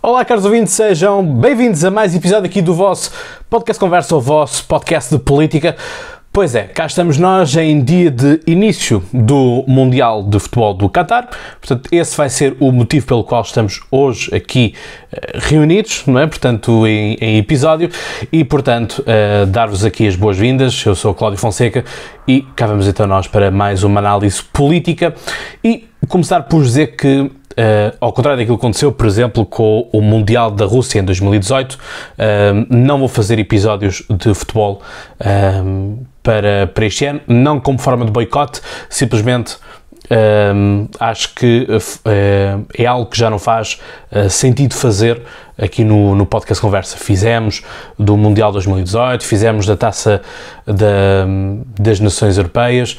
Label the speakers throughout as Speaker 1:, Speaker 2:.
Speaker 1: Olá, caros ouvintes, sejam bem-vindos a mais um episódio aqui do vosso Podcast Conversa, o vosso podcast de política. Pois é, cá estamos nós em dia de início do Mundial de Futebol do Qatar. Portanto, esse vai ser o motivo pelo qual estamos hoje aqui eh, reunidos, não é? Portanto, em, em episódio. E, portanto, uh, dar-vos aqui as boas-vindas. Eu sou Cláudio Fonseca e cá vamos então nós para mais uma análise política. E começar por dizer que Uh, ao contrário daquilo que aconteceu, por exemplo, com o Mundial da Rússia em 2018, uh, eh, não vou fazer episódios de futebol uh, para, para este ano, não como forma de boicote, simplesmente acho que uh, é algo que já não faz uh, sentido fazer aqui no, no Podcast Conversa. Fizemos do Mundial 2018, fizemos da Taça da, das Nações Europeias,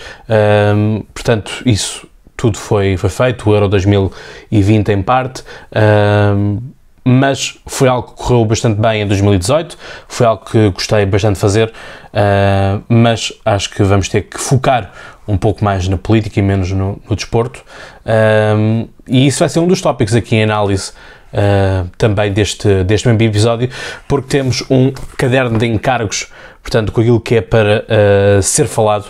Speaker 1: portanto, isso tudo foi, foi feito, o Euro 2020 em parte, uh, mas foi algo que correu bastante bem em 2018, foi algo que gostei bastante de fazer, uh, mas acho que vamos ter que focar um pouco mais na política e menos no, no desporto, uh, e isso vai ser um dos tópicos aqui em análise Uh, também deste, deste mesmo episódio, porque temos um caderno de encargos, portanto, com aquilo que é para uh, ser falado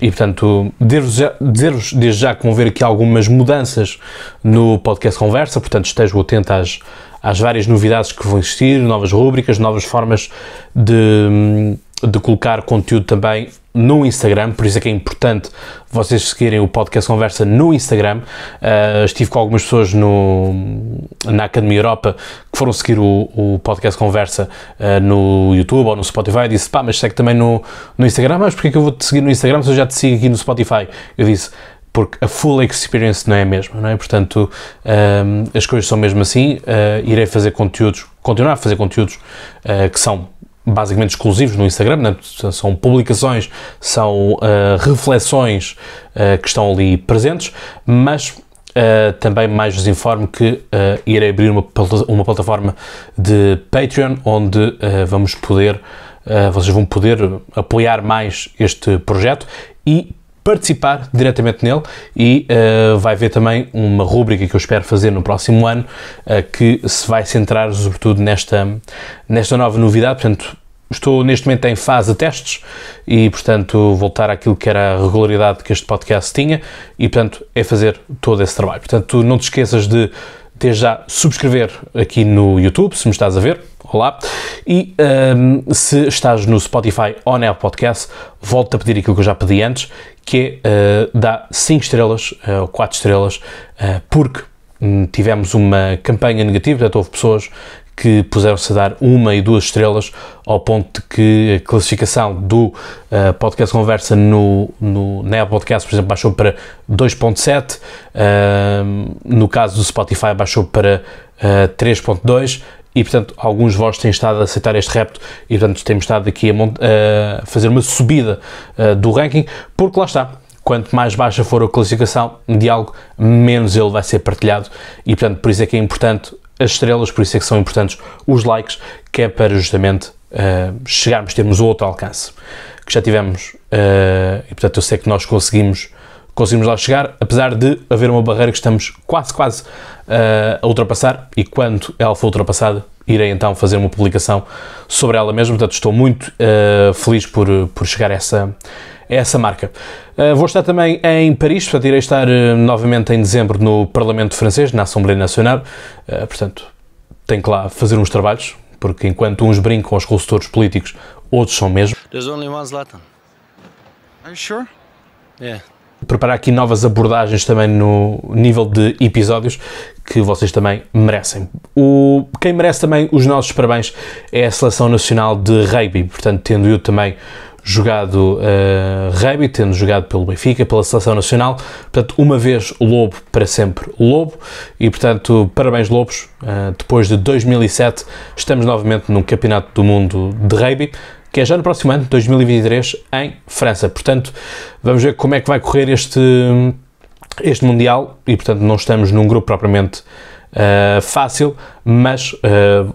Speaker 1: e portanto, dizer-vos desde já que vão ver aqui algumas mudanças no podcast Conversa, portanto estejam atentos às, às várias novidades que vão existir, novas rúbricas, novas formas de, hum, de colocar conteúdo também no Instagram, por isso é que é importante vocês seguirem o Podcast Conversa no Instagram. Uh, estive com algumas pessoas no, na Academia Europa que foram seguir o, o Podcast Conversa uh, no YouTube ou no Spotify. Eu disse, pá, mas segue também no, no Instagram. Ah, mas porquê que eu vou te seguir no Instagram se eu já te sigo aqui no Spotify? Eu disse, porque a full experience não é a mesma, não é? Portanto, as coisas são mesmo assim. Uh, irei fazer conteúdos, continuar a fazer conteúdos que são basicamente exclusivos no Instagram, né? são publicações, são uh, reflexões uh, que estão ali presentes, mas uh, também mais vos informo que irei abrir uma, uma plataforma de Patreon onde vamos poder, vocês vão poder apoiar mais este projeto e participar diretamente nele e uh, vai haver também uma rúbrica que eu espero fazer no próximo ano uh, que se vai centrar sobretudo nesta, nesta nova novidade, portanto estou neste momento em fase de testes e, portanto, voltar àquilo que era a regularidade que este podcast tinha e, portanto, é fazer todo esse trabalho. Portanto, não te esqueças de, desde já, subscrever aqui no YouTube, se me estás a ver, Olá. E um, ehm, se estás no Spotify ou na Podcast, volto a pedir aquilo que eu já pedi antes, que é uh, dar 5 estrelas eh, ou 4 estrelas, uh, porque um, tivemos uma campanha negativa, portanto houve pessoas que puseram-se a dar uma e duas estrelas, ao ponto de que a classificação do uh, Podcast Conversa no, no, na Apple Podcast, por exemplo, baixou para 2.7, uh, ehm, no caso do Spotify baixou para uh, 3.2 e, portanto, alguns de vós têm estado a aceitar este repto e, portanto, temos estado aqui a, a fazer uma subida uh, do ranking, porque lá está, quanto mais baixa for a classificação de algo, menos ele vai ser partilhado e, portanto, por isso é que é importante as estrelas, por isso é que são importantes os likes, que é para justamente uh, chegarmos, termos outro alcance que já tivemos, uh, e portanto eu sei que nós conseguimos conseguimos lá chegar, apesar de haver uma barreira que estamos quase, quase uh, a ultrapassar e quando ela for ultrapassada, irei então fazer uma publicação sobre ela mesma. Portanto, estou muito uh, feliz por, por chegar a essa, a essa marca. Uh, vou estar também em Paris, portanto, irei estar novamente em dezembro no Parlamento Francês, na Assembleia Nacional. portanto, tenho que lá fazer uns trabalhos, porque enquanto uns brincam aos consultores políticos, outros são mesmo. There's only one Zlatan. Are you sure? Yeah preparar aqui novas abordagens também no nível de episódios que vocês também merecem. O, quem merece também os nossos parabéns é a Seleção Nacional de Rugby, portanto, tendo eu também jogado uh, rugby, tendo jogado pelo Benfica, pela Seleção Nacional, portanto, uma vez Lobo, para sempre Lobo, e portanto, parabéns Lobos, uh, depois de 2007 estamos novamente num Campeonato do Mundo de Rugby, que é já no próximo ano, 2023, em França. Portanto, vamos ver como é que vai correr este, este Mundial e, portanto, não estamos num grupo propriamente uh, fácil, mas uh,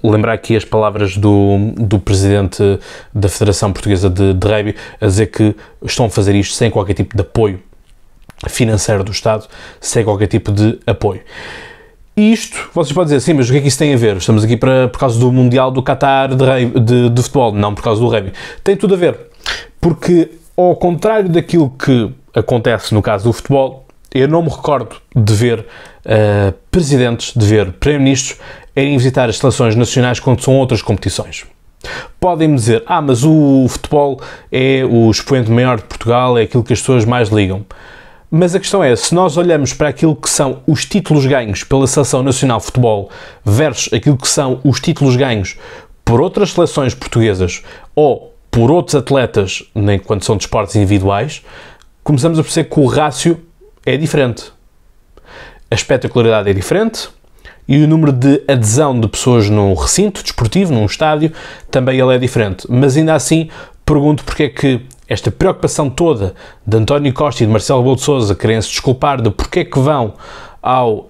Speaker 1: lembrar aqui as palavras do, do presidente da Federação Portuguesa de, de Rugby a dizer que estão a fazer isto sem qualquer tipo de apoio financeiro do Estado, sem qualquer tipo de apoio. Isto, vocês podem dizer, sim, mas o que é que isso tem a ver? Estamos aqui para, por causa do Mundial do Qatar de, de, de futebol, não por causa do rugby. Tem tudo a ver, porque ao contrário daquilo que acontece no caso do futebol, eu não me recordo de ver uh, presidentes, de ver primeiros ministros irem visitar as seleções nacionais quando são outras competições. Podem-me dizer, ah, mas o futebol é o expoente maior de Portugal, é aquilo que as pessoas mais ligam. Mas a questão é, se nós olhamos para aquilo que são os títulos ganhos pela Seleção Nacional de Futebol versus aquilo que são os títulos ganhos por outras seleções portuguesas ou por outros atletas, nem quando são desportos de individuais, começamos a perceber que o rácio é diferente. A espetacularidade é diferente e o número de adesão de pessoas num recinto desportivo, num estádio, também ele é diferente. Mas ainda assim, pergunto porque é que esta preocupação toda de António Costa e de Marcelo Rebelo de Sousa querem se desculpar de porque é que vão ao uh,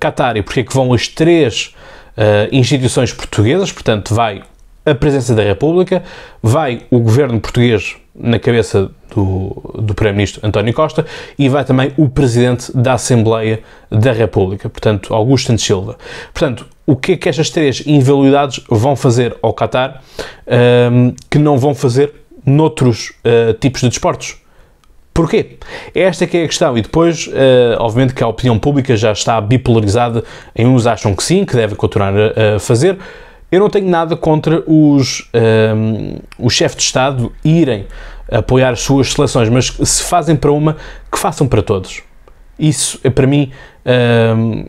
Speaker 1: Qatar e porque é que vão as três uh, instituições portuguesas, portanto vai a presença da República, vai o governo português na cabeça do, do Primeiro-Ministro António Costa e vai também o Presidente da Assembleia da República, portanto, Augusto Santos Silva. Portanto, o que é que estas três invalidades vão fazer ao Qatar um, ehm, que não vão fazer noutros uh, tipos de desportos. Porquê? Esta é que é a questão. E depois, uh, obviamente que a opinião pública já está bipolarizada. Em uns acham que sim, que deve continuar a, a fazer. Eu não tenho nada contra os, um, eh, os chefes de Estado irem apoiar as suas seleções, mas se fazem para uma, que façam para todos. Isso, é para mim, um,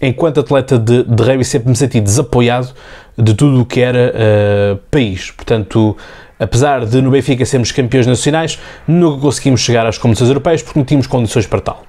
Speaker 1: enquanto atleta de, de rugby, sempre me senti desapoiado de tudo o que era uh, país. Portanto, Apesar de no Benfica sermos campeões nacionais, nunca conseguimos chegar às competições europeias porque não tínhamos condições para tal.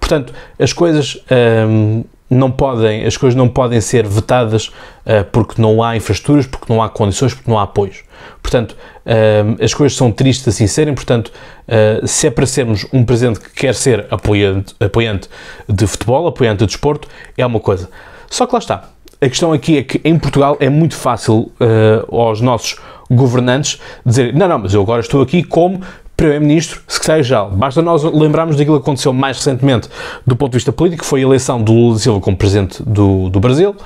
Speaker 1: Portanto, as coisas hum, não podem, as coisas não podem ser vetadas eh, porque não há infraestruturas, porque não há condições, porque não há apoios. Portanto, hum, as coisas são tristes assim serem, portanto, eh, se aparecermos é um presidente que quer ser apoiante, apoiante de futebol, apoiante de desporto, é uma coisa. Só que lá está, a questão aqui é que em Portugal é muito fácil uh, aos nossos governantes dizer não, não, mas eu agora estou aqui como Primeiro-Ministro, Secretário-Geral. Basta nós lembrarmos daquilo que aconteceu mais recentemente do ponto de vista político, foi a eleição do Lula da Silva como Presidente do, do Brasil,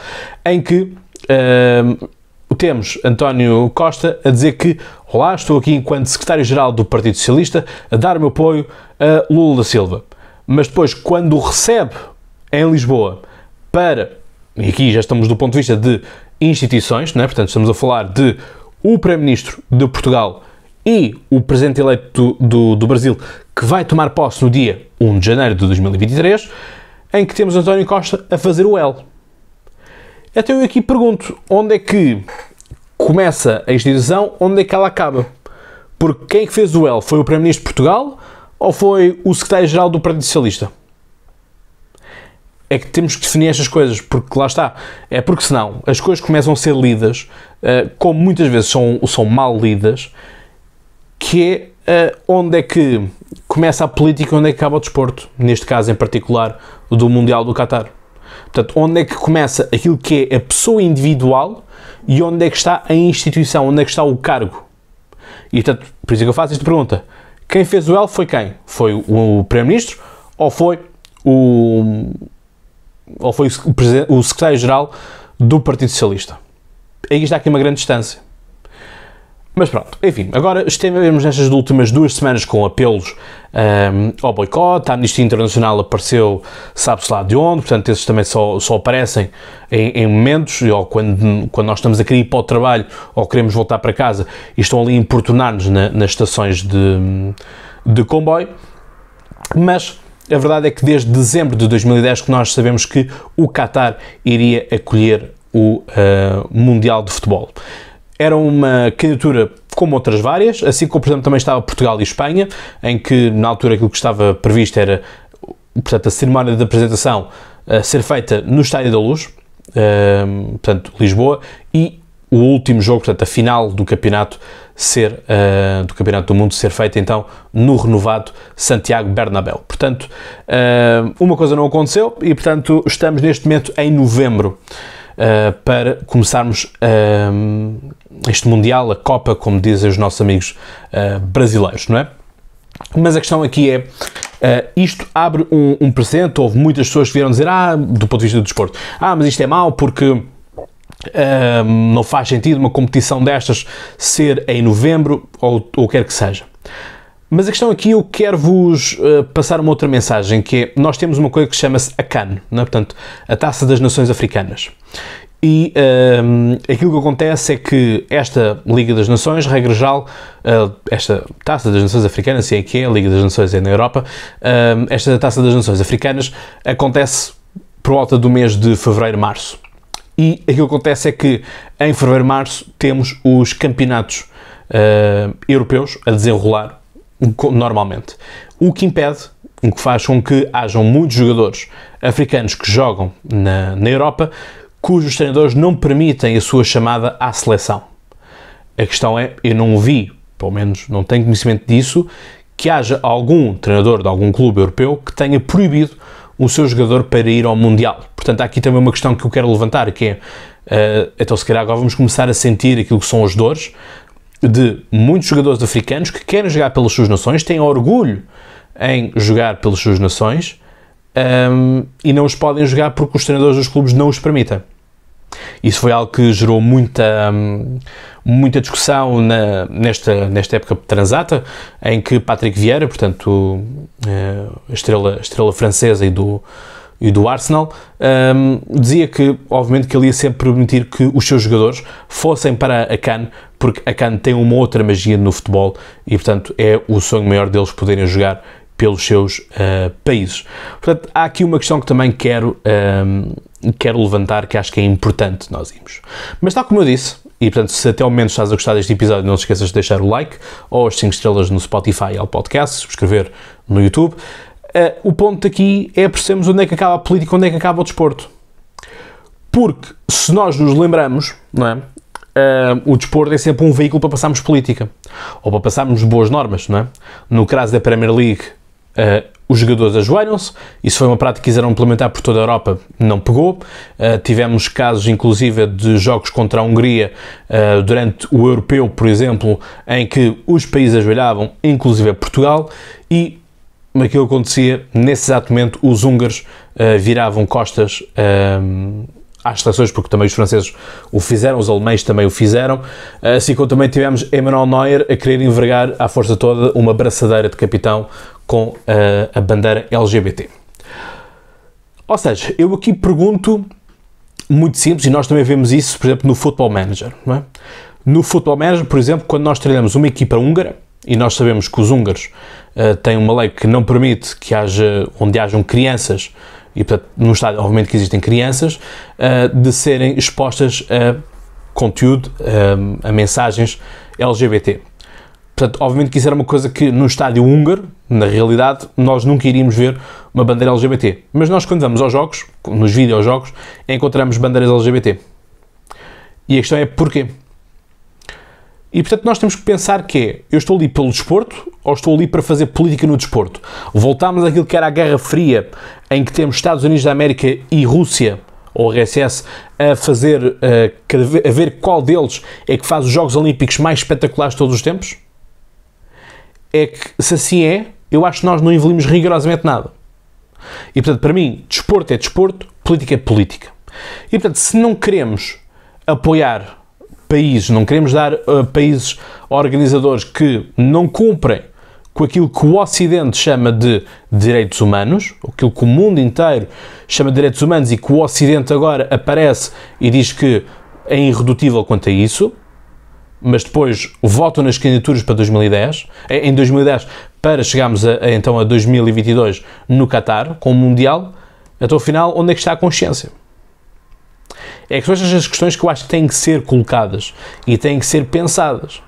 Speaker 1: em que uh, temos António Costa a dizer que Olá, estou aqui enquanto Secretário-Geral do Partido Socialista a dar o meu apoio a Lula da Silva. Mas depois, quando o recebe em Lisboa para e aqui já estamos do ponto de vista de instituições, é? portanto, estamos a falar de o Primeiro-Ministro de Portugal e o Presidente eleito do, do, do, Brasil, que vai tomar posse no dia 1 de janeiro de 2023, em que temos António Costa a fazer o L. Até eu aqui pergunto, onde é que começa a instituição, onde é que ela acaba? Porque quem é que fez o L? Foi o Primeiro-Ministro de Portugal ou foi o Secretário-Geral do Partido Socialista? é que temos que definir estas coisas, porque lá está. É porque senão as coisas começam a ser lidas, uh, como muitas vezes são, são mal lidas, que é uh, onde é que começa a política e onde é que acaba o desporto. Neste caso em particular, do Mundial do Qatar. Portanto, onde é que começa aquilo que é a pessoa individual e onde é que está a instituição, onde é que está o cargo. E portanto, por isso é que eu faço esta pergunta. Quem fez o L foi quem? Foi o Primeiro-Ministro ou foi o, ou foi o, secretário-geral do Partido Socialista. Aí está aqui uma grande distância. Mas pronto, enfim, agora estivemos nestas últimas duas semanas com apelos um, ehm, ao boicote, a Amnistia Internacional apareceu, sabe-se lá de onde, portanto, esses também só, só aparecem em, em, momentos, ou quando, quando nós estamos a querer ir para o trabalho ou queremos voltar para casa e estão ali a importunar-nos na, nas estações de, de comboio. Mas a verdade é que desde dezembro de 2010 que nós sabemos que o Qatar iria acolher o uh, Mundial de Futebol. Era uma candidatura como outras várias, assim como, por exemplo, também estava Portugal e Espanha, em que na altura aquilo que estava previsto era, portanto, a cerimónia de apresentação a eh, ser feita no Estádio da Luz, eh, portanto, Lisboa, e o último jogo, portanto, a final do campeonato ser uh, do Campeonato do Mundo ser feita então no renovado Santiago Bernabéu. Portanto, uh, uma coisa não aconteceu e portanto estamos neste momento em novembro. Uh, para começarmos uh, este Mundial, a Copa, como dizem os nossos amigos uh, brasileiros, não é? Mas a questão aqui é, isto abre um, um precedente, houve muitas pessoas que vieram dizer, ah, do ponto de vista do desporto, ah, mas isto é mau porque um, não faz sentido uma competição destas ser em novembro ou o quer que seja. Mas a questão aqui eu quero vos uh, eh, passar uma outra mensagem, que é, nós temos uma coisa que chama-se a CAN, é? portanto, a Taça das Nações Africanas. E um, aquilo que acontece é que esta Liga das Nações, regra geral, uh, esta Taça das Nações Africanas, se é que é, a Liga das Nações é na Europa, uh, esta Taça das Nações Africanas acontece por volta do mês de fevereiro, março. E aquilo que acontece é que em fevereiro, março, temos os campeonatos uh, europeus a desenrolar normalmente. O que impede, o que faz com que hajam muitos jogadores africanos que jogam na, na Europa cujos treinadores não permitem a sua chamada à seleção. A questão é, eu não vi, pelo menos não tenho conhecimento disso, que haja algum treinador de algum clube europeu que tenha proibido o seu jogador para ir ao Mundial. Portanto, há aqui também uma questão que eu quero levantar, que é, uh, então se calhar agora vamos começar a sentir aquilo que são as dores de muitos jogadores africanos que querem jogar pelas suas nações, têm orgulho em jogar pelas suas nações um, ehm, e não os podem jogar porque os treinadores dos clubes não os permitem. Isso foi algo que gerou muita... Um, ehm, muita discussão na, nesta, nesta época transata, em que Patrick Vieira, portanto, eh, a estrela, a estrela francesa e do, e do Arsenal, um, ehm, dizia que, obviamente, que ele ia sempre permitir que os seus jogadores fossem para a Cannes, porque a Cannes tem uma outra magia no futebol e, portanto, é o sonho maior deles poderem jogar pelos seus uh, países. Portanto, há aqui uma questão que também quero, um, ehm, quero levantar, que acho que é importante nós irmos. Mas, tal como eu disse, e portanto, se até ao momento estás a gostar deste episódio, não te esqueças de deixar o like ou as 5 estrelas no Spotify ao podcast, subscrever no YouTube. Uh, o ponto aqui é percebermos onde é que acaba a política, onde é que acaba o desporto. Porque se nós nos lembramos, não é? Uh, o desporto é sempre um veículo para passarmos política ou para passarmos boas normas, não é? No caso da Premier League, uh, os jogadores ajoelham-se, isso foi uma prática que quiseram implementar por toda a Europa, não pegou. Uh, tivemos casos, inclusive, de jogos contra a Hungria uh, durante o Europeu, por exemplo, em que os países ajoelhavam, inclusive Portugal, e aquilo é que acontecia, nesse exato momento, os húngaros uh, viravam costas às seleções, porque também os franceses o fizeram, os alemães também o fizeram, assim como também tivemos Emmanuel Neuer a querer envergar à força toda uma braçadeira de capitão com a bandeira LGBT. Ou seja, eu aqui pergunto muito simples, e nós também vemos isso, por exemplo, no Football Manager. É? No Football Manager, por exemplo, quando nós treinamos uma equipa húngara, e nós sabemos que os húngaros uh, têm uma lei que não permite que haja, onde hajam crianças, e portanto, num estado, obviamente que existem crianças, uh, de serem expostas a conteúdo, a, eh, a mensagens LGBT. Portanto, obviamente que isso era uma coisa que no estádio húngaro, na realidade, nós nunca iríamos ver uma bandeira LGBT. Mas nós, quando vamos aos jogos, nos videojogos, encontramos bandeiras LGBT. E a questão é porquê? E portanto, nós temos que pensar que é, eu estou ali pelo desporto ou estou ali para fazer política no desporto? Voltámos àquilo que era a Guerra Fria, em que temos Estados Unidos da América e Rússia ou RSS, a fazer, eh, a, a ver qual deles é que faz os Jogos Olímpicos mais espetaculares de todos os tempos? é que, se assim é, eu acho que nós não evoluímos rigorosamente nada. E, portanto, para mim, desporto é desporto, política é política. E, portanto, se não queremos apoiar países, não queremos dar uh, países organizadores que não cumprem com aquilo que o Ocidente chama de direitos humanos, aquilo que o mundo inteiro chama de direitos humanos e que o Ocidente agora aparece e diz que é irredutível quanto a isso, mas depois votam nas candidaturas para 2010, é, em 2010, para chegarmos a, a, então a 2022 no Qatar, com o Mundial, até o final onde é que está a consciência? É que são estas as questões que eu acho que têm que ser colocadas e têm que ser pensadas.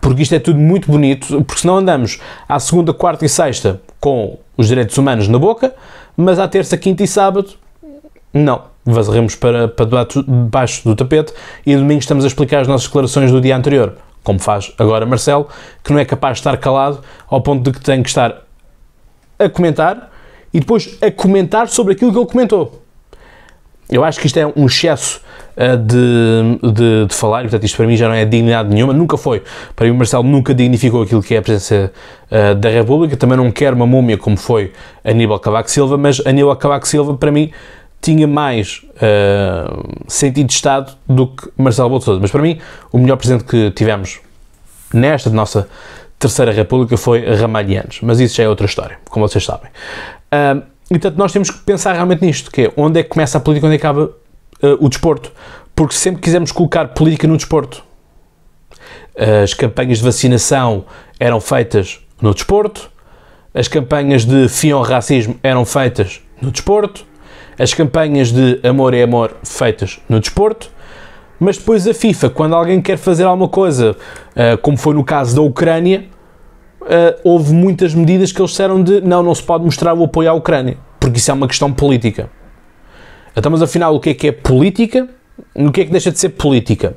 Speaker 1: Porque isto é tudo muito bonito, porque senão andamos à segunda, quarta e sexta com os direitos humanos na boca, mas à terça, quinta e sábado, não vazaremos para, para debaixo do tapete e domingo estamos a explicar as nossas declarações do dia anterior, como faz agora Marcelo, que não é capaz de estar calado ao ponto de que tem que estar a comentar e depois a comentar sobre aquilo que ele comentou. Eu acho que isto é um excesso uh, de, de, de, falar, e, portanto, isto para mim já não é dignidade nenhuma, nunca foi. Para mim, o Marcelo nunca dignificou aquilo que é a presença uh, da República. Também não quer uma múmia como foi Aníbal Cavaco Silva, mas Aníbal Cavaco Silva, para mim, tinha mais uh, sentido de Estado do que Marcelo Bolsonaro. Mas para mim, o melhor presidente que tivemos nesta nossa Terceira República foi Ramalhianos. Mas isso já é outra história, como vocês sabem. Uh, e portanto, nós temos que pensar realmente nisto, que é onde é que começa a política, onde é que acaba uh, o desporto. Porque sempre quisemos colocar política no desporto. As campanhas de vacinação eram feitas no desporto, as campanhas de fim ao racismo eram feitas no desporto, as campanhas de amor é amor feitas no desporto, mas depois a FIFA, quando alguém quer fazer alguma coisa, eh, como foi no caso da Ucrânia, eh, houve muitas medidas que eles disseram de não, não se pode mostrar o apoio à Ucrânia, porque isso é uma questão política. Então, mas afinal, o que é que é política? O que é que deixa de ser política?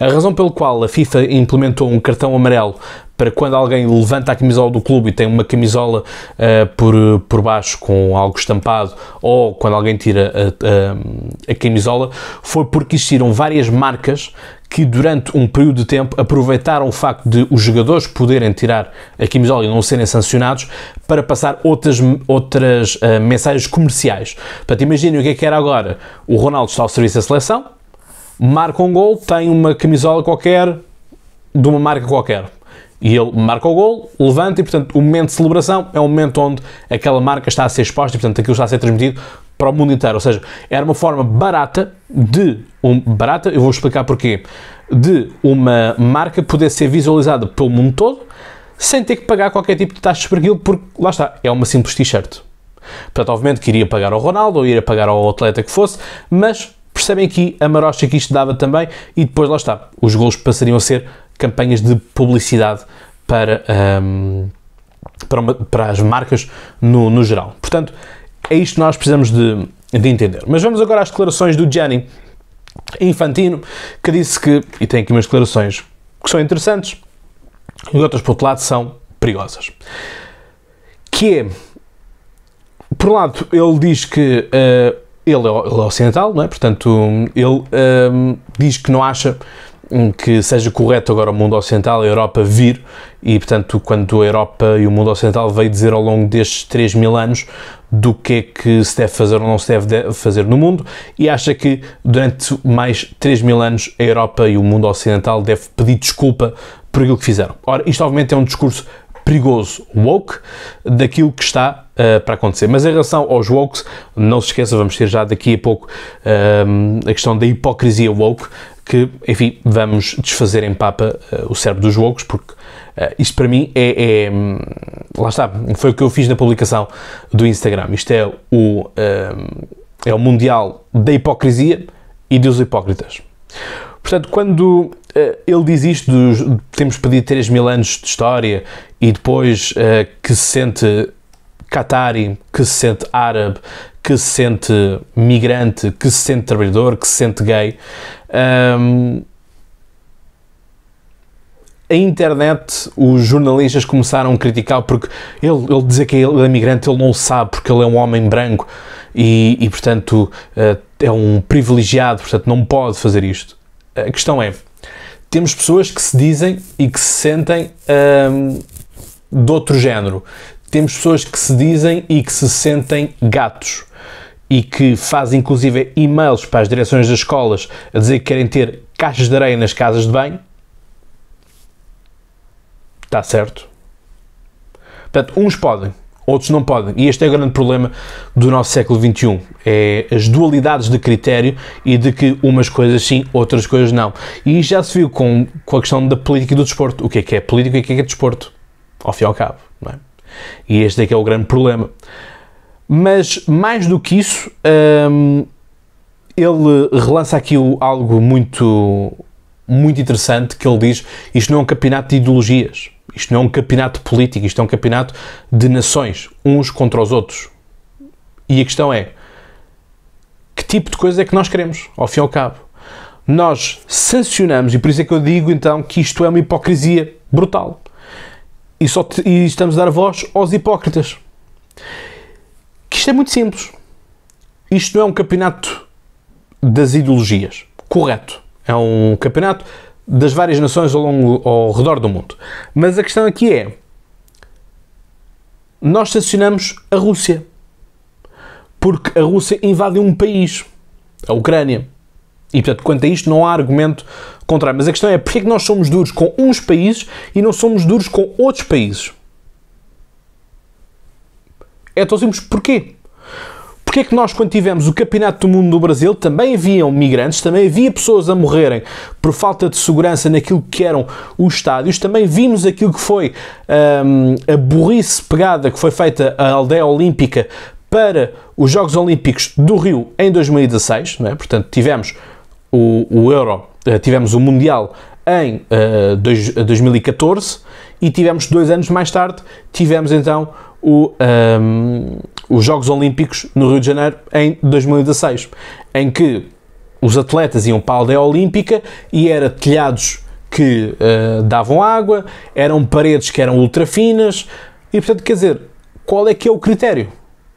Speaker 1: A razão pelo qual a FIFA implementou um cartão amarelo para quando alguém levanta a camisola do clube e tem uma camisola uh, por, por baixo com algo estampado, ou quando alguém tira a, a, a camisola, foi porque existiram várias marcas que durante um período de tempo aproveitaram o facto de os jogadores poderem tirar a camisola e não serem sancionados para passar outras, outras uh, mensagens comerciais. Portanto, imaginem o que é que era agora. O Ronaldo está ao serviço da seleção, marca um gol, tem uma camisola qualquer, de uma marca qualquer e ele marca o gol, levanta e, portanto, o momento de celebração é o momento onde aquela marca está a ser exposta e, portanto, aquilo está a ser transmitido para o mundo inteiro. Ou seja, era uma forma barata de. Um, barata, eu vou explicar porquê. De uma marca poder ser visualizada pelo mundo todo sem ter que pagar qualquer tipo de taxa de espreguil, porque lá está, é uma simples t-shirt. Portanto, obviamente que iria pagar ao Ronaldo ou iria pagar ao atleta que fosse, mas percebem aqui a marocha que isto dava também e depois lá está, os gols passariam a ser campanhas de publicidade para, um, ehm, para, uma, para, as marcas no, no geral. Portanto, é isto que nós precisamos de, de entender. Mas vamos agora às declarações do Gianni Infantino, que disse que, e tem aqui umas declarações que são interessantes, e outras, por outro lado, são perigosas. Que é, por um lado, ele diz que uh, ele, é, ele, é, ocidental, não é? portanto, ele uh, diz que não acha que seja correto agora o mundo ocidental, a Europa vir, e portanto, quando a Europa e o mundo ocidental veio dizer ao longo destes 3 mil anos do que é que se deve fazer ou não se deve fazer no mundo, e acha que durante mais 3 mil anos a Europa e o mundo ocidental deve pedir desculpa por aquilo que fizeram. Ora, isto obviamente é um discurso perigoso woke daquilo que está uh, para acontecer. Mas em relação aos wokes, não se esqueça, vamos ter já daqui a pouco uh, a questão da hipocrisia woke, que, enfim, vamos desfazer em papa uh, o cérebro dos jogos, porque uh, isto para mim é, é, hum, Lá está, foi o que eu fiz na publicação do Instagram. Isto é o, hum, é o Mundial da Hipocrisia e dos Hipócritas. Portanto, quando uh, ele diz isto, dos, temos pedido 3 mil anos de história e depois uh, que se sente catari, que se sente árabe, que se sente migrante, que se sente trabalhador, que se sente gay. Um, a internet, os jornalistas começaram a criticar porque ele, ele dizer que ele é migrante, ele não sabe porque ele é um homem branco e, e portanto, eh, é um privilegiado, portanto, não pode fazer isto. A questão é, temos pessoas que se dizem e que se sentem do de outro género, temos pessoas que se dizem e que se sentem gatos e que fazem inclusive e-mails para as direções das escolas a dizer que querem ter caixas de areia nas casas de banho. Está certo? Portanto, uns podem, outros não podem. E este é o grande problema do nosso século XXI. É as dualidades de critério e de que umas coisas sim, outras coisas não. E já se viu com, com a questão da política e do desporto. O que é que é política e o que é que é desporto? Ao fim e ao cabo, não é? E este é que é o grande problema. Mas, mais do que isso, hum, ele relança aqui algo muito, muito interessante que ele diz, isto não é um campeonato de ideologias, isto não é um campeonato político, isto é um campeonato de nações, uns contra os outros. E a questão é, que tipo de coisa é que nós queremos, ao fim e ao cabo? Nós sancionamos, e por isso é que eu digo então que isto é uma hipocrisia brutal e, só te, e estamos a dar voz aos hipócritas. Que isto é muito simples. Isto não é um campeonato das ideologias. Correto. É um campeonato das várias nações ao, longo, ao redor do mundo. Mas a questão aqui é: nós sancionamos a Rússia. Porque a Rússia invade um país, a Ucrânia. E, portanto, quanto a isto, não há argumento contrário. Mas a questão é porquê é que nós somos duros com uns países e não somos duros com outros países? É tão simples. Porquê? porquê é que nós, quando tivemos o Campeonato do Mundo do Brasil, também haviam migrantes, também havia pessoas a morrerem por falta de segurança naquilo que eram os estádios, também vimos aquilo que foi hum, a burrice pegada que foi feita à aldeia olímpica para os Jogos Olímpicos do Rio em 2016, é? portanto tivemos o, o Euro, eh, tivemos o Mundial em uh, dois, 2014 eh, e tivemos dois anos mais tarde, tivemos então o, um, ehm, os Jogos Olímpicos no Rio de Janeiro em 2016, em que os atletas iam para a aldeia olímpica e eram telhados que uh, davam água, eram paredes que eram ultra finas e portanto quer dizer, qual é que é o critério?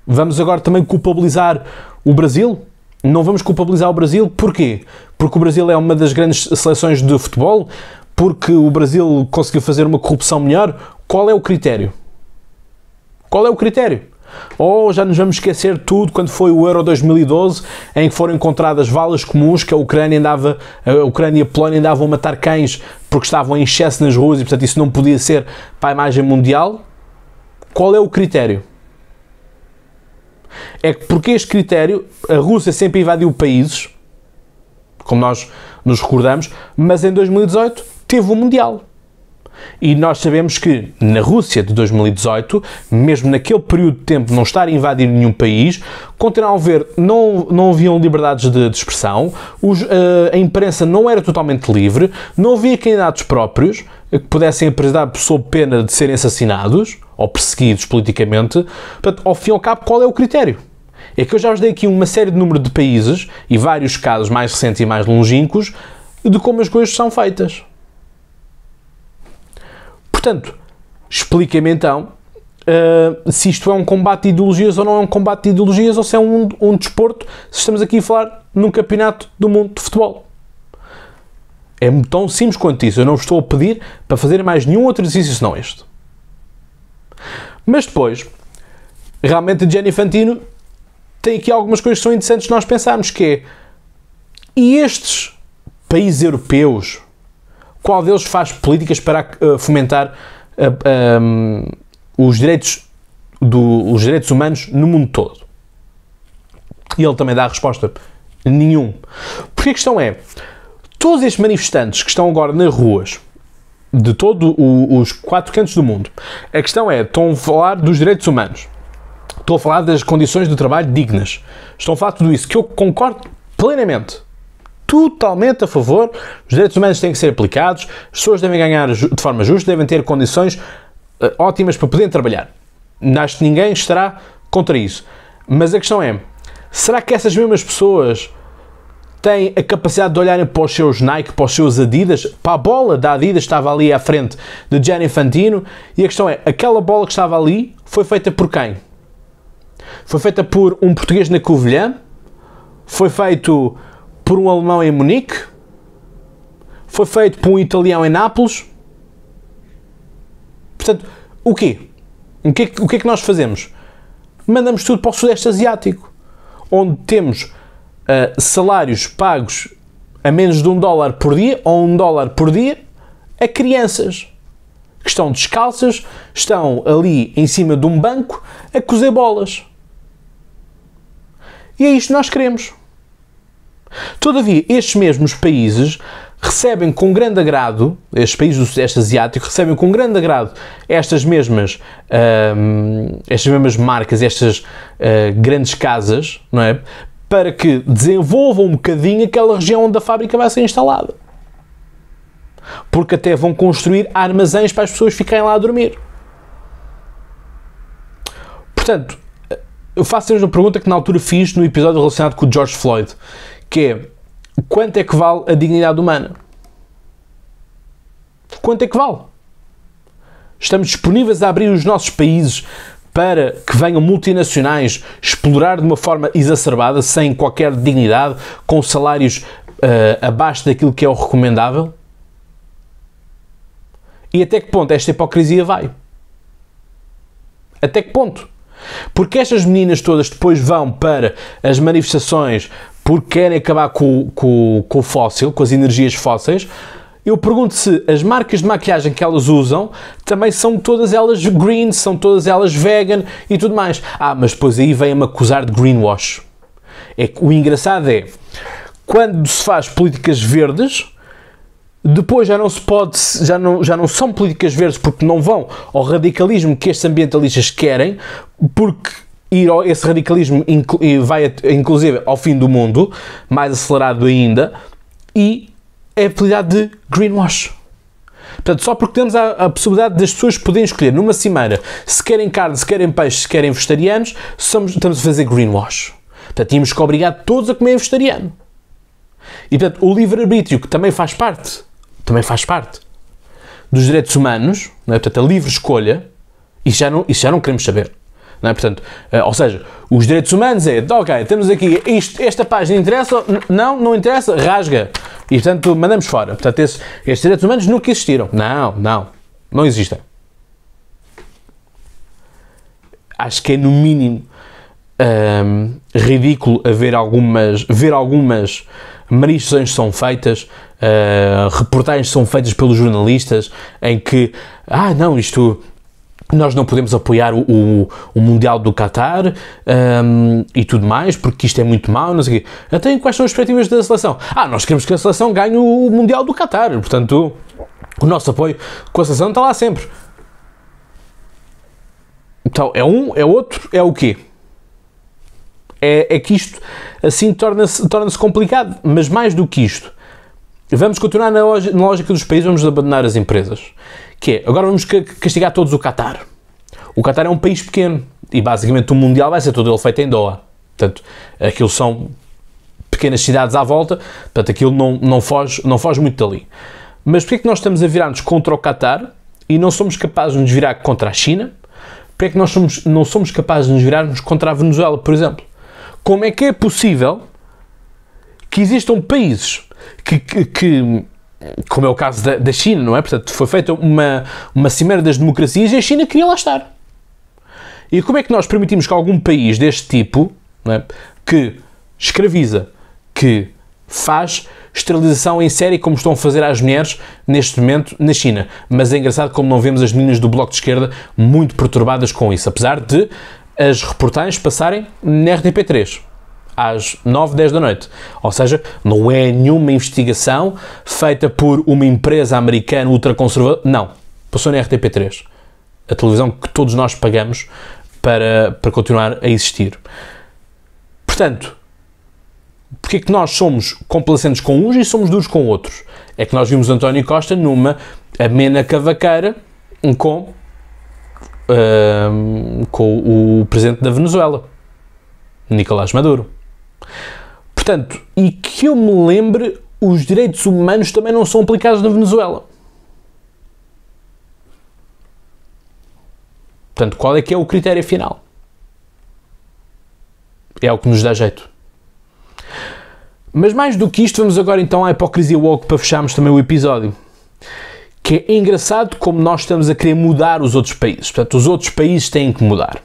Speaker 1: Vamos agora também culpabilizar o Brasil não vamos culpabilizar o Brasil, porquê? Porque o Brasil é uma das grandes seleções de futebol? Porque o Brasil conseguiu fazer uma corrupção melhor? Qual é o critério? Qual é o critério? Ou oh, já nos vamos esquecer tudo quando foi o Euro 2012, em que foram encontradas valas comuns que a Ucrânia andava, a Ucrânia e a Polónia andavam a matar cães porque estavam em excesso nas ruas e portanto isso não podia ser para a imagem mundial. Qual é o critério? é que, porque este critério, a Rússia sempre invadiu países, como nós nos recordamos, mas em 2018 teve o um Mundial. E nós sabemos que na Rússia de 2018, mesmo naquele período de tempo não estar a invadir nenhum país, continuaram a ver, não, não haviam liberdades de, de expressão, os, uh, a imprensa não era totalmente livre, não havia candidatos próprios eh, que pudessem apresentar sob pena de serem assassinados, ou perseguidos politicamente. Portanto, ao fim e ao cabo, qual é o critério? É que eu já vos dei aqui uma série de número de países e vários casos mais recentes e mais longínquos de como as coisas são feitas. Portanto, explica-me então uh, se isto é um combate de ideologias ou não é um combate de ideologias ou se é um, um desporto, se estamos aqui a falar num campeonato do mundo de futebol. É tão simples quanto isso. Eu não estou a pedir para fazer mais nenhum outro exercício senão este. Mas depois, realmente, Gianni Fantino tem aqui algumas coisas que são interessantes nós pensarmos, que é, e estes países europeus, qual deles faz políticas para uh, fomentar uh, eh, um, ehm, os, direitos do, os direitos humanos no mundo todo? E ele também dá a resposta, nenhum. Porque a questão é, todos estes manifestantes que estão agora nas ruas, de todos os quatro cantos do mundo. A questão é, estão a falar dos direitos humanos, estão a falar das condições de trabalho dignas, estão a falar tudo isso, que eu concordo plenamente, totalmente a favor, os direitos humanos têm que ser aplicados, as pessoas devem ganhar de forma justa, devem ter condições eh, ótimas para poderem trabalhar. Acho que ninguém estará contra isso. Mas a questão é, será que essas mesmas pessoas têm a capacidade de olharem para os seus Nike, para os seus Adidas, para a bola da Adidas estava ali à frente de Gianni Fantino, e a questão é, aquela bola que estava ali foi feita por quem? Foi feita por um português na Covilhã? Foi feito por um alemão em Munique? Foi feito por um italiano em Nápoles? Portanto, o quê? O que, é que, o que é que nós fazemos? Mandamos tudo para o Sudeste Asiático, onde temos uh, salários pagos a menos de um dólar por dia ou um dólar por dia a crianças que estão descalças, estão ali em cima de um banco a cozer bolas. E é isto que nós queremos. Todavia, estes mesmos países recebem com grande agrado, estes países do Sudeste Asiático recebem com grande agrado estas mesmas, ah, estas mesmas marcas, estas uh, grandes casas, não é? para que desenvolvam um bocadinho aquela região onde a fábrica vai ser instalada. Porque até vão construir armazéns para as pessoas ficarem lá a dormir. Portanto, eh, eu faço a mesma pergunta que na altura fiz no episódio relacionado com o George Floyd, que é quanto é que vale a dignidade humana? Quanto é que vale? Estamos disponíveis a abrir os nossos países para que venham multinacionais explorar de uma forma exacerbada, sem qualquer dignidade, com salários uh, abaixo daquilo que é o recomendável? E até que ponto esta hipocrisia vai? Até que ponto? Porque estas meninas todas depois vão para as manifestações porque querem acabar com, com, com o fóssil, com as energias fósseis, eu pergunto se as marcas de maquiagem que elas usam também são todas elas green, são todas elas vegan e tudo mais. Ah, mas depois aí vem-me acusar de greenwash. É que o engraçado é quando se faz políticas verdes, depois já não se pode, já não, já não são políticas verdes porque não vão ao radicalismo que estes ambientalistas querem, porque ir ao, esse radicalismo vai inclusive ao fim do mundo, mais acelerado ainda, e é a possibilidade de greenwash. Portanto, só porque temos a, a, possibilidade das pessoas poderem escolher numa cimeira se querem carne, se querem peixe, se querem vegetarianos, somos, estamos a fazer greenwash. Portanto, tínhamos que obrigar todos a comer vegetariano. E, portanto, o livre-arbítrio, que também faz parte, também faz parte dos direitos humanos, não é? portanto, a livre escolha, isso já não, isso já não queremos saber. Não é? Portanto, eh, ou seja, os direitos humanos é, ok, temos aqui isto, esta página interessa, não, não interessa, rasga. E, portanto, mandamos fora. Portanto, estes direitos humanos nunca existiram. Não, não. Não existem. Acho que é, no mínimo, hum, ridículo haver algumas, ver algumas manifestações que são feitas, uh, reportagens que são feitas pelos jornalistas, em que, ah, não, isto nós não podemos apoiar o, o, o Mundial do Qatar um, e tudo mais, porque isto é muito mau, não sei o quê. Até quais são as perspectivas da seleção? Ah, nós queremos que a seleção ganhe o Mundial do Qatar, portanto, o nosso apoio com a seleção está lá sempre. Então, é um, é outro, é o quê? É, é que isto, assim, torna-se torna complicado, mas mais do que isto. Vamos continuar na, na lógica dos países, vamos abandonar as empresas que é, agora vamos castigar todos o Qatar. O Qatar é um país pequeno e basicamente o Mundial vai ser todo ele feito em Doha. Portanto, aquilo são pequenas cidades à volta, portanto aquilo não, não, foge, não foge muito dali. Mas porquê é que nós estamos a virar-nos contra o Qatar e não somos capazes de nos virar contra a China? Porquê é que nós somos, não somos capazes de nos virarmos contra a Venezuela, por exemplo? Como é que é possível que existam países que, que, que como é o caso da, da, China, não é? Portanto, foi feita uma, uma cimeira das democracias e a China queria lá estar. E como é que nós permitimos que algum país deste tipo, é? que escraviza, que faz esterilização em série, como estão a fazer às mulheres neste momento na China. Mas é engraçado como não vemos as meninas do Bloco de Esquerda muito perturbadas com isso, apesar de as reportagens passarem na RTP3 às 9, 10 da noite. Ou seja, não é nenhuma investigação feita por uma empresa americana ultraconservadora. Não. Passou na RTP3, a televisão que todos nós pagamos para, para continuar a existir. Portanto, porque é que nós somos complacentes com uns e somos duros com outros? É que nós vimos António Costa numa amena cavaqueira com, uh, com o presidente da Venezuela, Nicolás Maduro. Portanto, e que eu me lembre, os direitos humanos também não são aplicados na Venezuela. Portanto, qual é que é o critério final? É o que nos dá jeito. Mas mais do que isto, vamos agora então à hipocrisia woke para fecharmos também o episódio. Que é engraçado como nós estamos a querer mudar os outros países. Portanto, os outros países têm que mudar.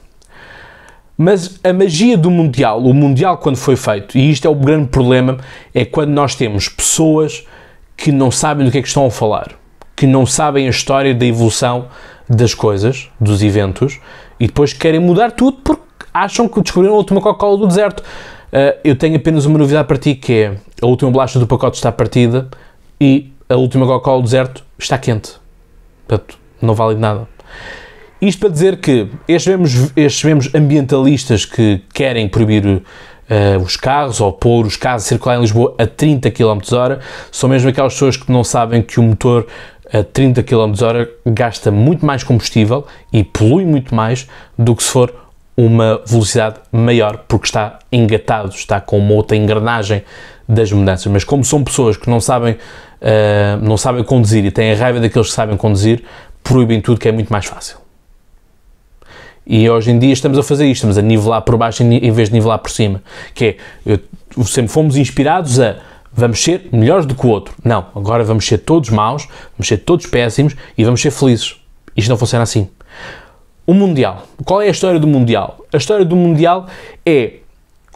Speaker 1: Mas a magia do Mundial, o Mundial quando foi feito, e isto é o grande problema, é quando nós temos pessoas que não sabem do que é que estão a falar, que não sabem a história da evolução das coisas, dos eventos, e depois querem mudar tudo porque acham que descobriram a última Coca-Cola do deserto. Uh, eu tenho apenas uma novidade para ti, que é a última bolacha do pacote está partida e a última Coca-Cola do deserto está quente. Portanto, não vale de nada. Isto para dizer que estes mesmos, estes vemos ambientalistas que querem proibir uh, os carros ou pôr os carros a circular em Lisboa a 30 km hora são mesmo aquelas pessoas que não sabem que o motor a 30 km hora gasta muito mais combustível e polui muito mais do que se for uma velocidade maior, porque está engatado, está com uma outra engrenagem das mudanças. Mas como são pessoas que não sabem, uh, não sabem conduzir e têm a raiva daqueles que sabem conduzir, proíbem tudo que é muito mais fácil. E hoje em dia estamos a fazer isto, estamos a nivelar por baixo em vez de nivelar por cima. Que é, eu, sempre fomos inspirados a vamos ser melhores do que o outro. Não, agora vamos ser todos maus, vamos ser todos péssimos e vamos ser felizes. Isto não funciona assim. O Mundial. Qual é a história do Mundial? A história do Mundial é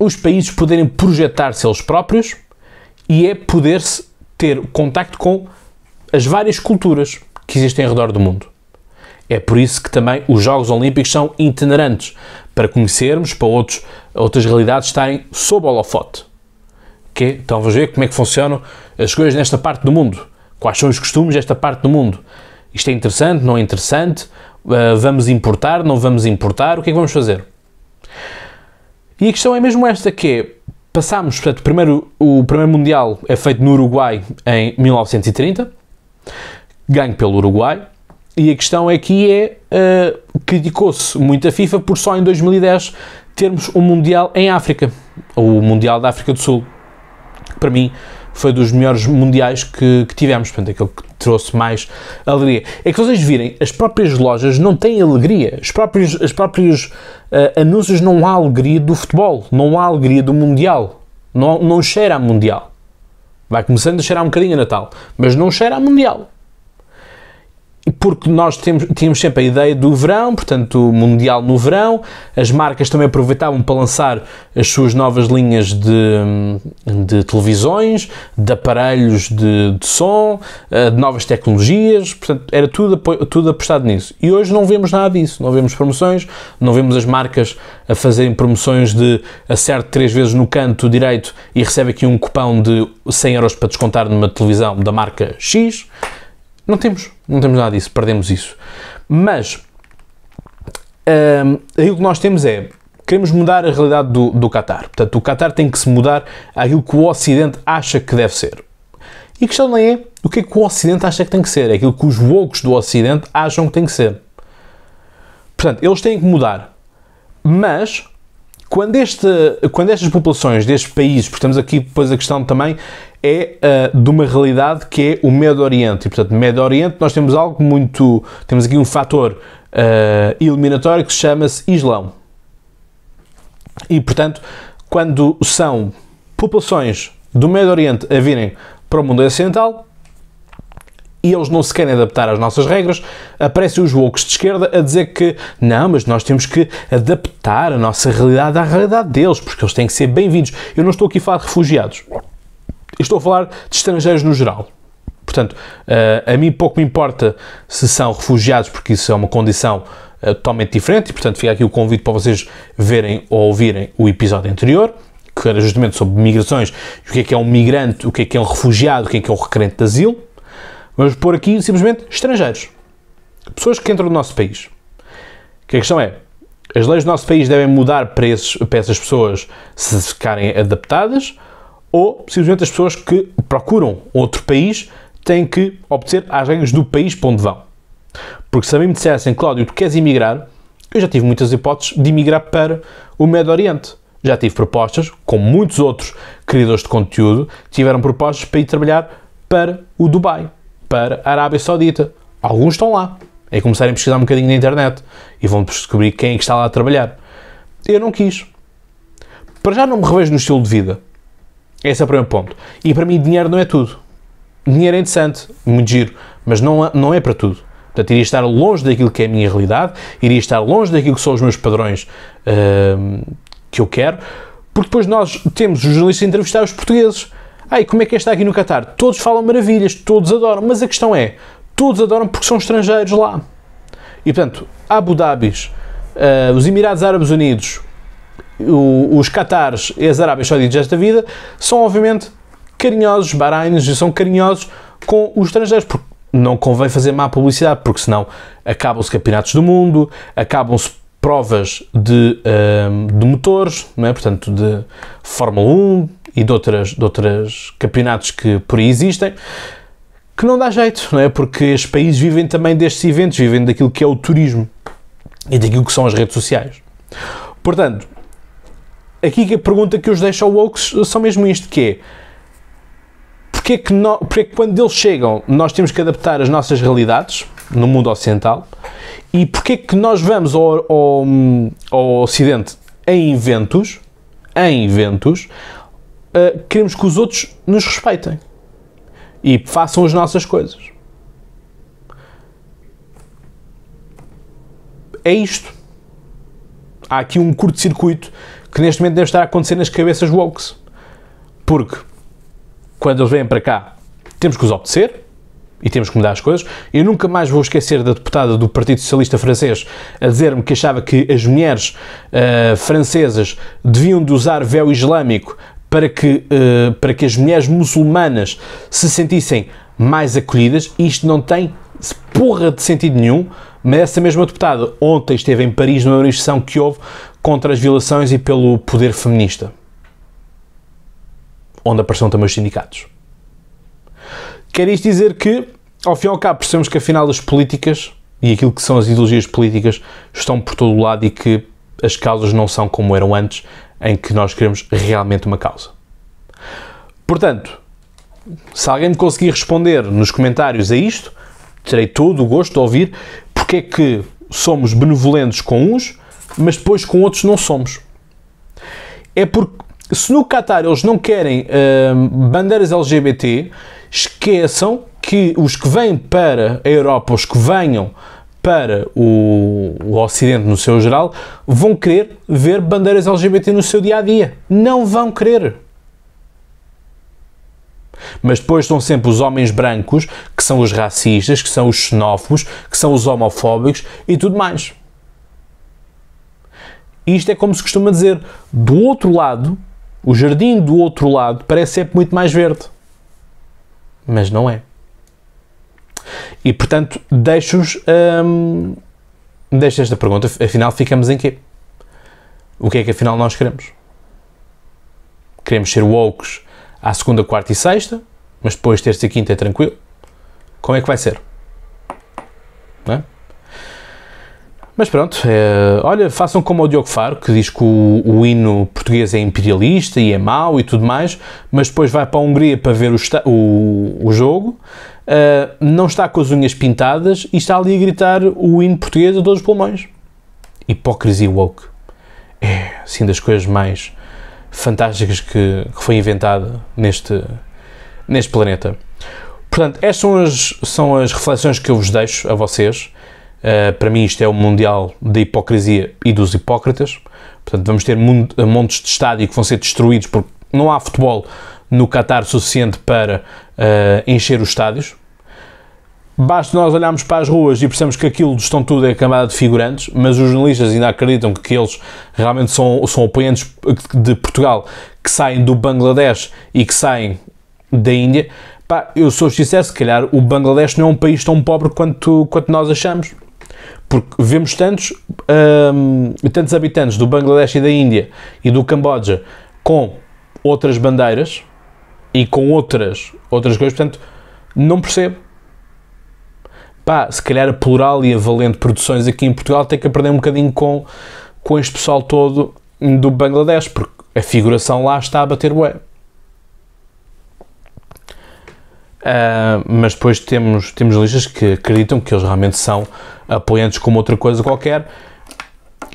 Speaker 1: os países poderem projetar-se eles próprios e é poder-se ter contacto com as várias culturas que existem ao redor do mundo. É por isso que também os Jogos Olímpicos são itinerantes, para conhecermos, para outros, outras realidades estarem sob holofote. Okay? Então vamos ver como é que funcionam as coisas nesta parte do mundo. Quais são os costumes desta parte do mundo? Isto é interessante, não é interessante? Uh, vamos importar, não vamos importar? O que é que vamos fazer? E a questão é mesmo esta que é, passámos, portanto, primeiro, o primeiro Mundial é feito no Uruguai em 1930, ganho pelo Uruguai, e a questão aqui é, que uh, criticou-se muito a FIFA por só em 2010 termos um Mundial em África, o Mundial da África do Sul. Para mim, foi dos melhores mundiais que, que, tivemos, portanto, aquele que trouxe mais alegria. É que vocês virem, as próprias lojas não têm alegria, os próprios, os próprios uh, anúncios não há alegria do futebol, não há alegria do Mundial, não, não cheira a Mundial. Vai começando a cheirar um bocadinho a Natal, mas não cheira a Mundial porque nós temos, tínhamos sempre a ideia do verão, portanto, o Mundial no verão, as marcas também aproveitavam para lançar as suas novas linhas de, de televisões, de aparelhos de, de, som, eh, de novas tecnologias, portanto, era tudo, tudo apostado nisso. E hoje não vemos nada disso, não vemos promoções, não vemos as marcas a fazerem promoções de acerte três vezes no canto direito e recebe aqui um cupão de 100 euros para descontar numa televisão da marca X. Não temos, não temos nada disso, perdemos isso. Mas um, ah, aquilo que nós temos é queremos mudar a realidade do, do Qatar. Portanto, o Qatar tem que se mudar aquilo que o Ocidente acha que deve ser. E a questão não é o que é que o Ocidente acha que tem que ser, é aquilo que os woke do Ocidente acham que tem que ser. Portanto, eles têm que mudar. Mas quando, este, quando estas populações destes países, porque estamos aqui depois a questão também é uh, de uma realidade que é o Médio Oriente. E, portanto, no Médio Oriente nós temos algo muito... temos aqui um fator uh, eliminatório que se chama-se Islão. E, portanto, quando são populações do Médio Oriente a virem para o mundo ocidental, e eles não se querem adaptar às nossas regras, aparecem os loucos de esquerda a dizer que não, mas nós temos que adaptar a nossa realidade à realidade deles, porque eles têm que ser bem-vindos. Eu não estou aqui a falar de refugiados, estou a falar de estrangeiros no geral. Portanto, eh, a mim pouco me importa se são refugiados, porque isso é uma condição eh, totalmente diferente, e portanto fica aqui o convite para vocês verem ou ouvirem o episódio anterior que era justamente sobre migrações, o que é que é um migrante, o que é que é um refugiado, o que é que é um requerente de asilo. Vamos pôr aqui simplesmente estrangeiros. Pessoas que entram no nosso país. Que a questão é: as leis do nosso país devem mudar para, esses, para essas pessoas se ficarem adaptadas ou simplesmente as pessoas que procuram outro país têm que obter as regras do país para onde vão. Porque se a mim me dissessem, Cláudio, tu queres emigrar, eu já tive muitas hipóteses de emigrar para o Médio Oriente. Já tive propostas, como muitos outros criadores de conteúdo, tiveram propostas para ir trabalhar para o Dubai para a Arábia Saudita. Alguns estão lá. É começarem a pesquisar um bocadinho na internet e vão descobrir quem é que está lá a trabalhar. Eu não quis. Para já não me revejo no estilo de vida. Esse é o primeiro ponto. E para mim, dinheiro não é tudo. Dinheiro é interessante, muito giro, mas não, é, não é para tudo. Portanto, iria estar longe daquilo que é a minha realidade, iria estar longe daquilo que são os meus padrões uh, que eu quero, porque depois nós temos os jornalistas a entrevistar os portugueses Ei, como é que é está aqui no Qatar? Todos falam maravilhas, todos adoram, mas a questão é, todos adoram porque são estrangeiros lá. E portanto, Abu Dhabi, uh, os Emirados Árabes Unidos, o, os Qatares e as Arábias Sauditas desta vida são obviamente carinhosos, Bahreinis, e são carinhosos com os estrangeiros, porque não convém fazer má publicidade, porque senão acabam-se campeonatos do mundo, acabam-se provas de, uh, de motores, não é? portanto, de Fórmula 1, e de, outras, de outras campeonatos que por aí existem, que não dá jeito, não é? Porque estes países vivem também destes eventos, vivem daquilo que é o turismo e daquilo que são as redes sociais. Portanto, aqui que a pergunta que eu os deixo ao Wokes são mesmo isto, que é porque é que, no, porque é que quando eles chegam nós temos que adaptar as nossas realidades no mundo ocidental e porque é que nós vamos ao, ao, ao Ocidente em eventos, em eventos, uh, queremos que os outros nos respeitem e façam as nossas coisas. É isto. Há aqui um curto-circuito que neste momento deve estar a acontecer nas cabeças wokes. Porque quando eles vêm para cá, temos que os obedecer e temos que mudar as coisas. Eu nunca mais vou esquecer da deputada do Partido Socialista Francês a dizer-me que achava que as mulheres uh, francesas deviam de usar véu islâmico para que, uh, para que as mulheres muçulmanas se sentissem mais acolhidas. Isto não tem porra de sentido nenhum, mas essa mesma deputada ontem esteve em Paris numa manifestação que houve contra as violações e pelo poder feminista, onde apareceram também os sindicatos. Quer isto dizer que, ao fim e ao cabo, percebemos que afinal as políticas e aquilo que são as ideologias políticas estão por todo o lado e que as causas não são como eram antes em que nós queremos realmente uma causa. Portanto, se alguém me conseguir responder nos comentários a isto, terei todo o gosto de ouvir porque é que somos benevolentes com uns, mas depois com outros não somos. É porque se no Qatar eles não querem hum, bandeiras LGBT, esqueçam que os que vêm para a Europa, os que venham para o, o, Ocidente no seu geral, vão querer ver bandeiras LGBT no seu dia a dia. Não vão querer. Mas depois estão sempre os homens brancos, que são os racistas, que são os xenófobos, que são os homofóbicos e tudo mais. Isto é como se costuma dizer: do outro lado, o jardim do outro lado parece sempre muito mais verde. Mas não é. E portanto, deixo-vos hum, deixo esta pergunta. Afinal, ficamos em quê? O que é que afinal nós queremos? Queremos ser woke à segunda, quarta e sexta, mas depois terça e quinta é tranquilo? Como é que vai ser? Não é? Mas pronto, é, olha, façam como o Diogo Faro, que diz que o, o, hino português é imperialista e é mau e tudo mais, mas depois vai para a Hungria para ver o, o, o jogo uh, não está com as unhas pintadas e está ali a gritar o hino português a todos os pulmões. Hipocrisia woke. É, assim, das coisas mais fantásticas que, que foi inventada neste, neste planeta. Portanto, estas são as, são as reflexões que eu vos deixo a vocês. Uh, para mim, isto é o Mundial da Hipocrisia e dos Hipócritas. Portanto, vamos ter montes de estádio que vão ser destruídos porque não há futebol no Qatar suficiente para uh, encher os estádios. Basta nós olharmos para as ruas e percebemos que aquilo estão tudo é camada de figurantes, mas os jornalistas ainda acreditam que eles realmente são, são apoiantes de Portugal que saem do Bangladesh e que saem da Índia. Pá, eu sou sincero, se calhar o Bangladesh não é um país tão pobre quanto, quanto nós achamos. Porque vemos tantos, hum, tantos habitantes do Bangladesh e da Índia e do Camboja com outras bandeiras, e com outras, outras coisas, portanto, não percebo. Pá, se calhar a Plural e a Valente Produções aqui em Portugal tem que aprender um bocadinho com, com este pessoal todo do Bangladesh, porque a figuração lá está a bater bué. Uh, mas depois temos, temos listas que acreditam que eles realmente são apoiantes como outra coisa qualquer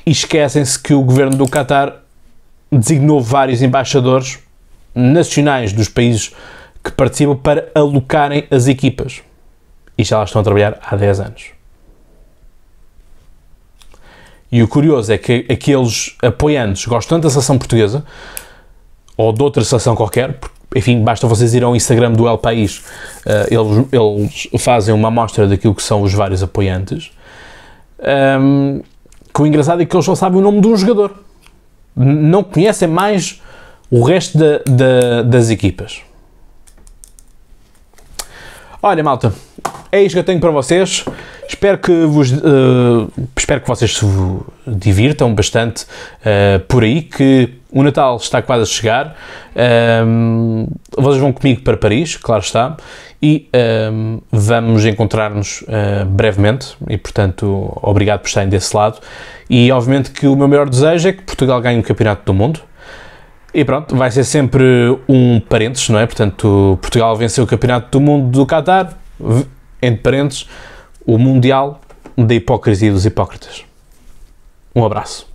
Speaker 1: e esquecem-se que o governo do Qatar designou vários embaixadores nacionais dos países que participam para alocarem as equipas. E já lá estão a trabalhar há 10 anos. E o curioso é que aqueles apoiantes gostam tanto da seleção portuguesa ou de outra seleção qualquer, enfim, basta vocês ir ao Instagram do El País, eh, eles, eles fazem uma amostra daquilo que são os vários apoiantes. Um, que o engraçado é que eles só sabem o nome de um jogador, não conhecem mais o resto das equipas. Olha, malta, é isto que eu tenho para vocês. Espero que vos uh, espero que vocês se divirtam bastante uh, por aí, que o Natal está quase a chegar. Um, eh, vocês vão comigo para Paris, claro está, e um, vamos encontrar-nos uh, brevemente. E portanto, obrigado por estarem desse lado. E obviamente que o meu melhor desejo é que Portugal ganhe o Campeonato do Mundo. E pronto, vai ser sempre um parênteses, não é? Portanto, Portugal venceu o Campeonato do Mundo do Qatar, entre parênteses, o Mundial da Hipocrisia dos Hipócritas. Um abraço.